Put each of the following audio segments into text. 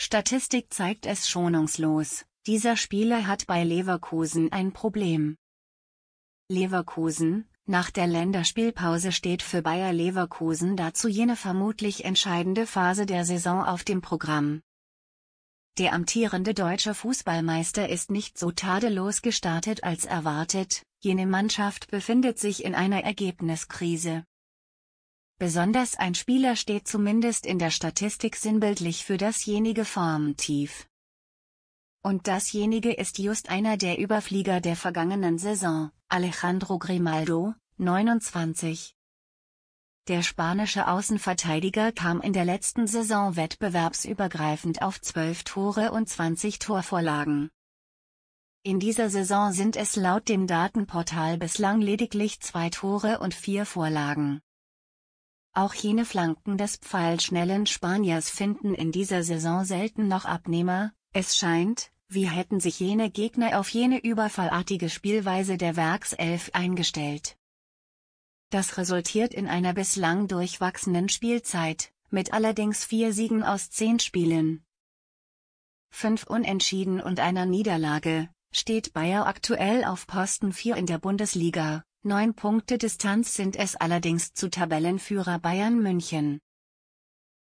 Statistik zeigt es schonungslos, dieser Spieler hat bei Leverkusen ein Problem. Leverkusen, nach der Länderspielpause steht für Bayer Leverkusen dazu jene vermutlich entscheidende Phase der Saison auf dem Programm. Der amtierende deutsche Fußballmeister ist nicht so tadellos gestartet als erwartet, jene Mannschaft befindet sich in einer Ergebniskrise. Besonders ein Spieler steht zumindest in der Statistik sinnbildlich für dasjenige Formtief. Und dasjenige ist just einer der Überflieger der vergangenen Saison, Alejandro Grimaldo, 29. Der spanische Außenverteidiger kam in der letzten Saison wettbewerbsübergreifend auf 12 Tore und 20 Torvorlagen. In dieser Saison sind es laut dem Datenportal bislang lediglich zwei Tore und vier Vorlagen. Auch jene Flanken des pfeilschnellen Spaniers finden in dieser Saison selten noch Abnehmer, es scheint, wie hätten sich jene Gegner auf jene überfallartige Spielweise der Werkself eingestellt. Das resultiert in einer bislang durchwachsenen Spielzeit, mit allerdings vier Siegen aus zehn Spielen. Fünf Unentschieden und einer Niederlage, steht Bayer aktuell auf Posten 4 in der Bundesliga. Neun Punkte Distanz sind es allerdings zu Tabellenführer Bayern München.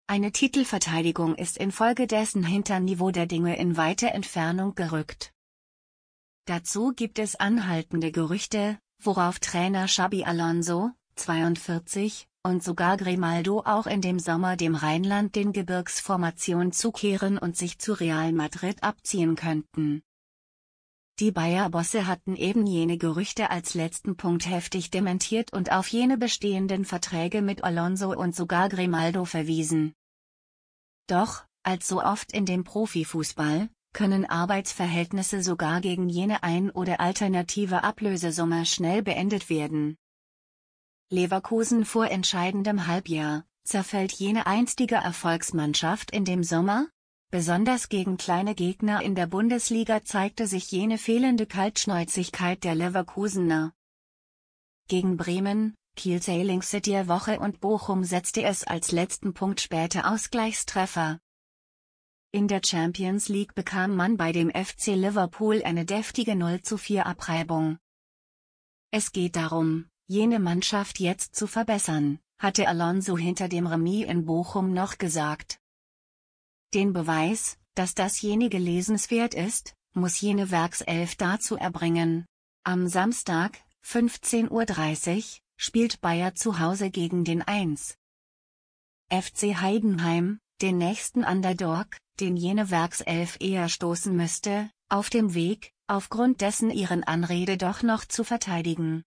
Eine Titelverteidigung ist infolgedessen hinter Niveau der Dinge in weite Entfernung gerückt. Dazu gibt es anhaltende Gerüchte, worauf Trainer Xabi Alonso, 42, und sogar Grimaldo auch in dem Sommer dem Rheinland den Gebirgsformationen zukehren und sich zu Real Madrid abziehen könnten. Die Bayer-Bosse hatten eben jene Gerüchte als letzten Punkt heftig dementiert und auf jene bestehenden Verträge mit Alonso und sogar Grimaldo verwiesen. Doch, als so oft in dem Profifußball, können Arbeitsverhältnisse sogar gegen jene ein- oder alternative Ablösesumme schnell beendet werden. Leverkusen vor entscheidendem Halbjahr, zerfällt jene einstige Erfolgsmannschaft in dem Sommer, Besonders gegen kleine Gegner in der Bundesliga zeigte sich jene fehlende Kaltschnäuzigkeit der Leverkusener. Gegen Bremen, Kiel Sailing City Woche und Bochum setzte es als letzten Punkt später Ausgleichstreffer. In der Champions League bekam man bei dem FC Liverpool eine deftige 0 zu 4 Abreibung. Es geht darum, jene Mannschaft jetzt zu verbessern, hatte Alonso hinter dem Remis in Bochum noch gesagt. Den Beweis, dass dasjenige lesenswert ist, muss jene Werkself dazu erbringen. Am Samstag, 15.30 Uhr, spielt Bayer zu Hause gegen den 1. FC Heidenheim, den nächsten Underdog, den jene Werkself eher stoßen müsste, auf dem Weg, aufgrund dessen ihren Anrede doch noch zu verteidigen.